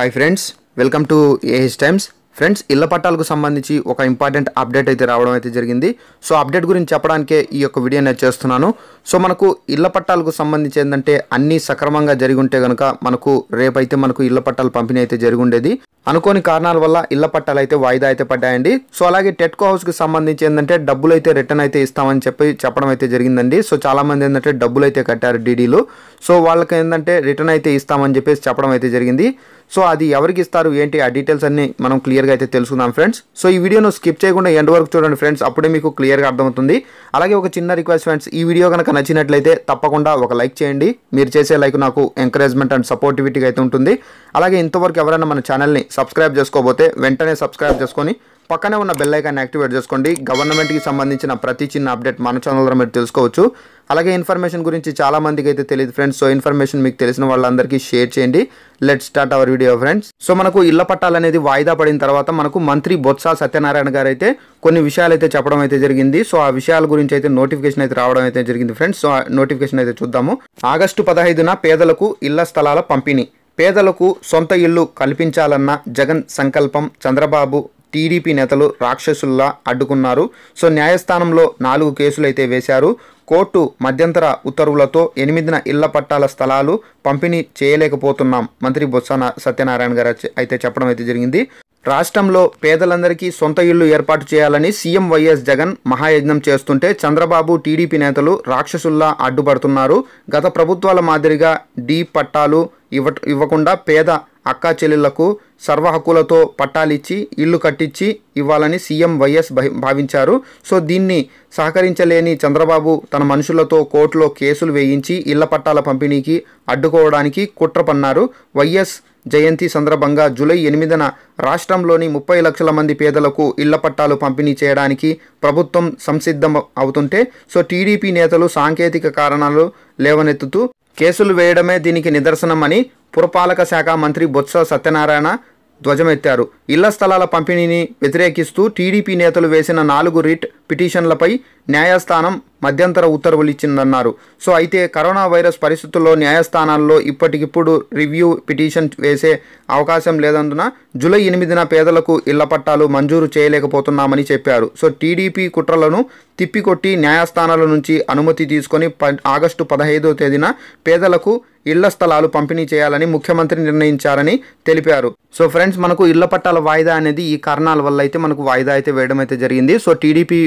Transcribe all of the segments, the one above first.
hi friends welcome to AH times friends ఇళ్ల పట్టాలకు సంబంధించి ఒక ఇంపార్టెంట్ అప్డేట్ అయితే రావడం అయితే జరిగింది సో అప్డేట్ గురించి చెప్పడానికే ఈ యొక్క వీడియో నేను చేస్తున్నాను సో మనకు ఇళ్ల పట్టాలకు సంబంధించి ఏంటంటే అన్నీ సక్రమంగా జరిగి ఉంటే కనుక మనకు రేపైతే మనకు ఇళ్ల పట్టాలు పంపిణీ అయితే జరిగి ఉండేది అనుకోని కారణాల వల్ల ఇళ్ల పట్టాలు అయితే వాయిదా అయితే పడ్డాయండి సో అలాగే టెట్కో హౌస్కి సంబంధించి ఏంటంటే డబ్బులు అయితే రిటర్న్ అయితే ఇస్తామని చెప్పి చెప్పడం అయితే జరిగిందండి సో చాలామంది ఏంటంటే డబ్బులు అయితే కట్టారు డీడీలు సో వాళ్ళకి ఏంటంటే రిటర్న్ అయితే ఇస్తామని చెప్పేసి చెప్పడం అయితే జరిగింది సో అది ఎవరికి ఇస్తారు ఏంటి ఆ డీటెయిల్స్ అన్ని మనం క్లియర్గా అయితే తెలుసుకుందాం ఫ్రెండ్స్ సో ఈ వీడియోను స్కిప్ చేయకుండా ఎండ్ వరకు చూడండి ఫ్రెండ్స్ అప్పుడే మీకు క్లియర్గా అర్థమవుతుంది అలాగే ఒక చిన్న రిక్వెస్ట్ ఫ్రెండ్స్ ఈ వీడియో కనుక నచ్చినట్లయితే తప్పకుండా ఒక లైక్ చేయండి మీరు చేసే లైక్ నాకు ఎంకరేజ్మెంట్ అండ్ సపోర్టివిటీగా అయితే ఉంటుంది అలాగే ఇంతవరకు ఎవరైనా మన ఛానల్ని సబ్స్క్రైబ్ చేసుకోబోతే వెంటనే సబ్స్క్రైబ్ చేసుకొని పక్కనే ఉన్న బెల్ ఐకాన్ యాక్టివేట్ చేసుకోండి గవర్నమెంట్కి సంబంధించిన ప్రతి చిన్న అప్డేట్ మన ఛానల్లో మీరు తెలుసుకోవచ్చు అలాగే ఇన్ఫర్మేషన్ గురించి చాలా మందికి అయితే తెలియదు ఫ్రెండ్స్ సో ఇన్ఫర్మేషన్ మీకు తెలిసిన వాళ్ళందరికీ షేర్ చేయండి let start our video friends so మనకు ఇళ్ల పట్టాలనేది వాయిదా పడిన తర్వాత మనకు మంత్రి బొత్స సత్యనారాయణ గారు అయితే కొన్ని విషయాలు అయితే చెప్పడం అయితే జరిగింది సో ఆ విషయాల గురించి అయితే నోటిఫికేషన్ అయితే రావడం అయితే జరిగింది ఫ్రెండ్స్ సో నోటిఫికేషన్ అయితే చూద్దాము ఆగస్టు పదహైదున పేదలకు ఇళ్ల స్థలాల పంపిణీ పేదలకు సొంత ఇల్లు కల్పించాలన్న జగన్ సంకల్పం చంద్రబాబు టీడీపీ నేతలు రాక్షసుల్లా అడ్డుకున్నారు సో న్యాయస్థానంలో నాలుగు కేసులైతే వేశారు కోర్టు మధ్యంతర ఉత్తర్వులతో ఎనిమిదిన ఇళ్ల పట్టాల స్థలాలు పంపిణీ చేయలేకపోతున్నాం మంత్రి బొత్స సత్యనారాయణ గారు అయితే చెప్పడం అయితే జరిగింది రాష్ట్రంలో పేదలందరికీ సొంత ఇళ్లు ఏర్పాటు చేయాలని సీఎం వైఎస్ జగన్ మహాయజ్ఞం చేస్తుంటే చంద్రబాబు టీడీపీ నేతలు రాక్షసుల్లా అడ్డుపడుతున్నారు గత ప్రభుత్వాల మాదిరిగా డీ పట్టాలు ఇవ్వ ఇవ్వకుండా పేద అక్కా చెల్లెళ్లకు సర్వ హక్కులతో పట్టాలిచ్చి ఇల్లు కట్టించి ఇవ్వాలని సీఎం వైఎస్ భావించారు సో దీన్ని సహకరించలేని చంద్రబాబు తన మనుషులతో కోర్టులో కేసులు వేయించి ఇళ్ల పట్టాల పంపిణీకి అడ్డుకోవడానికి కుట్ర పన్నారు వైఎస్ జయంతి సందర్భంగా జూలై ఎనిమిదిన రాష్ట్రంలోని ముప్పై లక్షల మంది పేదలకు ఇళ్ల పట్టాలు పంపిణీ చేయడానికి ప్రభుత్వం సంసిద్ధం అవుతుంటే సో టీడీపీ నేతలు సాంకేతిక కారణాలు లేవనెత్తుతూ కేసులు వేయడమే దీనికి నిదర్శనమని పురపాలక శాఖ మంత్రి బొత్స సత్యనారాయణ ధ్వజమెత్తారు ఇళ్ల స్థలాల పంపిణీని వ్యతిరేకిస్తూ టీడీపీ నేతలు వేసిన నాలుగు రిట్ పిటిషన్లపై న్యాయస్థానం మధ్యంతర ఉత్తర్వులు ఇచ్చిందన్నారు సో అయితే కరోనా వైరస్ పరిస్థితుల్లో న్యాయస్థానాల్లో ఇప్పటికిప్పుడు రివ్యూ పిటిషన్ వేసే అవకాశం లేదందున జూలై ఎనిమిదిన పేదలకు ఇళ్ల పట్టాలు మంజూరు చేయలేకపోతున్నామని చెప్పారు సో టీడీపీ కుట్రలను తిప్పికొట్టి న్యాయస్థానాల నుంచి అనుమతి తీసుకొని ఆగస్టు పదహైదో తేదీన పేదలకు ఇళ్ల స్థలాలు పంపిణీ చేయాలని ముఖ్యమంత్రి నిర్ణయించారని తెలిపారు సో ఫ్రెండ్స్ మనకు ఇళ్ల పట్టాల వాయిదా అనేది ఈ కారణాల వల్ల అయితే మనకు వాయిదా అయితే వేయడం అయితే జరిగింది సో టీడీపీ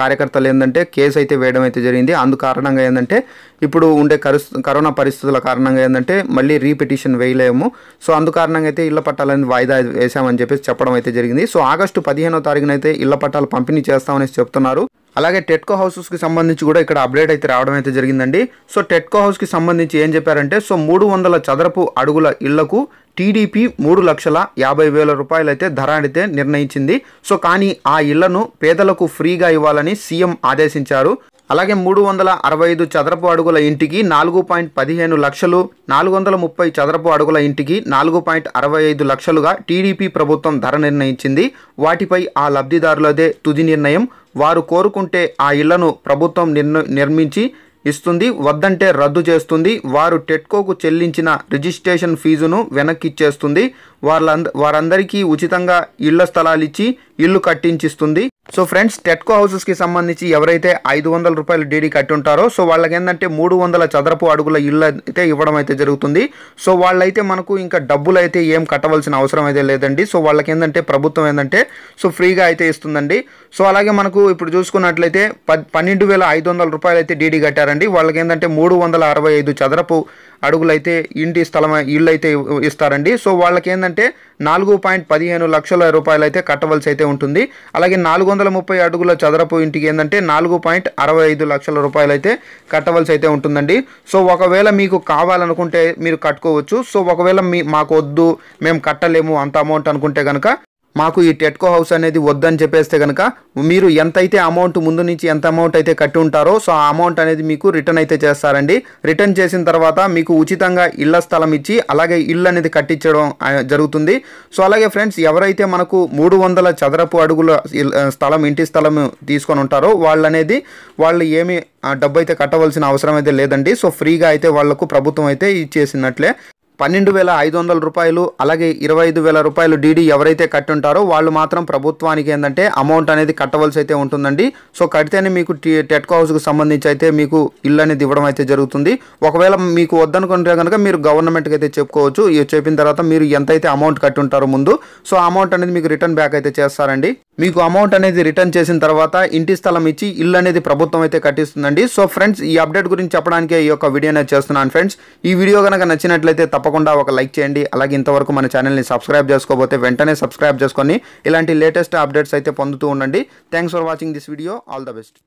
కార్యకర్తలు ఏంటంటే కేసు అయితే వేయడం అయితే జరిగింది అందు కారణంగా ఏంటంటే ఇప్పుడు ఉండే కరోనా పరిస్థితుల కారణంగా ఏంటంటే మళ్ళీ రీపిటిషన్ వేయలేము సో అందు కారణంగా అయితే ఇళ్ల పట్టాలని వాయిదా వేశామని చెప్పేసి చెప్పడం అయితే జరిగింది సో ఆగస్టు పదిహేనో తారీఖున అయితే ఇళ్ల పట్టాలు పంపిణీ చేస్తామని చెప్తున్నారు అలాగే టెట్కో హౌసెస్కి సంబంధించి కూడా ఇక్కడ అప్డేట్ అయితే రావడం అయితే జరిగిందండి సో టెట్కో హౌస్కి సంబంధించి ఏం చెప్పారంటే సో మూడు వందల చదరపు అడుగుల ఇళ్లకు టీడీపీ మూడు లక్షల యాభై వేల రూపాయలైతే ధర అయితే నిర్ణయించింది సో కానీ ఆ ఇళ్లను పేదలకు ఫ్రీగా ఇవ్వాలని సీఎం ఆదేశించారు అలాగే మూడు వందల అరవై ఐదు చదరపు అడుగుల ఇంటికి నాలుగు పాయింట్ పదిహేను లక్షలు నాలుగు వందల ముప్పై చదరపు అడుగుల ఇంటికి నాలుగు పాయింట్ అరవై ఐదు లక్షలుగా టీడీపీ ప్రభుత్వం ధర నిర్ణయించింది వాటిపై ఆ లబ్ధిదారులదే తుది నిర్ణయం వారు కోరుకుంటే ఆ ఇళ్లను ప్రభుత్వం నిర్మించి ఇస్తుంది వద్దంటే రద్దు చేస్తుంది వారు టెట్కోకు చెల్లించిన రిజిస్ట్రేషన్ ఫీజును వెనక్కిచ్చేస్తుంది వాళ్ళంద వారందరికీ ఉచితంగా ఇళ్ల స్థలాలు ఇచ్చి ఇల్లు కట్టించిస్తుంది సో ఫ్రెండ్స్ టెట్కో హౌసెస్కి సంబంధించి ఎవరైతే ఐదు వందల రూపాయలు డీడీ కట్టి ఉంటారో సో వాళ్ళకి ఏంటంటే మూడు వందల చదరపు అడుగుల ఇల్లు అయితే ఇవ్వడం అయితే జరుగుతుంది సో వాళ్ళైతే మనకు ఇంకా డబ్బులు అయితే ఏం కట్టవలసిన అవసరం అయితే లేదండి సో వాళ్ళకి ఏంటంటే ప్రభుత్వం ఏంటంటే సో ఫ్రీగా అయితే ఇస్తుందండి సో అలాగే మనకు ఇప్పుడు చూసుకున్నట్లయితే పన్నెండు వేల ఐదు వందల రూపాయలు అయితే డీడీ కట్టారండి వాళ్ళకి ఏంటంటే మూడు వందల అరవై ఐదు చదరపు అడుగులైతే ఇంటి స్థలం ఇళ్ళు అయితే ఇస్తారండి సో వాళ్ళకి ఏంటంటే నాలుగు పాయింట్ పదిహేను లక్షల రూపాయలు అయితే కట్టవలసి అయితే ఉంటుంది అలాగే నాలుగు వందల ముప్పై అడుగుల చదరపు ఇంటికి ఏంటంటే నాలుగు పాయింట్ అరవై ఐదు లక్షల రూపాయలు అయితే కట్టవలసి అయితే ఉంటుందండి సో ఒకవేళ మీకు కావాలనుకుంటే మీరు కట్టుకోవచ్చు సో ఒకవేళ మీ మాకు వద్దు మేము కట్టలేము అంత అమౌంట్ అనుకుంటే కనుక మాకు ఈ టెట్కో హౌస్ అనేది వద్దని చెప్పేస్తే కనుక మీరు ఎంత అయితే అమౌంట్ ముందు నుంచి ఎంత అమౌంట్ అయితే కట్టి ఉంటారో సో ఆ అమౌంట్ అనేది మీకు రిటర్న్ అయితే చేస్తారండి రిటర్న్ చేసిన తర్వాత మీకు ఉచితంగా ఇళ్ల స్థలం ఇచ్చి అలాగే ఇల్లు అనేది కట్టించడం జరుగుతుంది సో అలాగే ఫ్రెండ్స్ ఎవరైతే మనకు మూడు వందల చదరపు అడుగుల స్థలం ఇంటి స్థలం తీసుకొని ఉంటారో వాళ్ళు అనేది వాళ్ళు ఏమి డబ్బు అయితే కట్టవలసిన అవసరం అయితే లేదండి సో ఫ్రీగా అయితే వాళ్లకు ప్రభుత్వం అయితే ఇచ్చేసినట్లే పన్నెండు వేల ఐదు వందల రూపాయలు అలాగే ఇరవై ఐదు వేల రూపాయలు డీడీ ఎవరైతే కట్టి ఉంటారో వాళ్ళు మాత్రం ప్రభుత్వానికి ఏంటంటే అమౌంట్ అనేది కట్టవలసి అయితే ఉంటుందండి సో కడితేనే మీకు టెట్కో హౌస్కు సంబంధించి అయితే మీకు ఇల్లు అనేది ఇవ్వడం అయితే జరుగుతుంది ఒకవేళ మీకు వద్దనుకుంటే కనుక మీరు గవర్నమెంట్కి అయితే చెప్పుకోవచ్చు చెప్పిన తర్వాత మీరు ఎంతైతే అమౌంట్ కట్టి ఉంటారో ముందు సో అమౌంట్ అనేది మీకు రిటర్న్ బ్యాక్ అయితే చేస్తారండి మీకు అమౌంట్ అనేది రిటర్న్ చేసిన తర్వాత ఇంటి స్థలం ఇచ్చి ఇల్లు అనేది ప్రభుత్వం అయితే కట్టిస్తుందండి సో ఫ్రెండ్స్ ఈ అప్డేట్ గురించి చెప్పడానికి ఈ యొక్క వీడియో అనేది చేస్తున్నాను ఫ్రెండ్స్ ఈ వీడియో కనుక నచ్చినట్లయితే తప్ప తప్పకుండా ఒక లైక్ చేయండి అలాగే ఇంతవరకు మన ఛానల్ని సబ్స్క్రైబ్ చేసుకోకపోతే వెంటనే సబ్స్క్రైబ్ చేసుకొని ఇలాంటి లేటెస్ట్ అప్డేట్స్ అయితే పొందుతూ ఉండండి thanks for watching this video all the best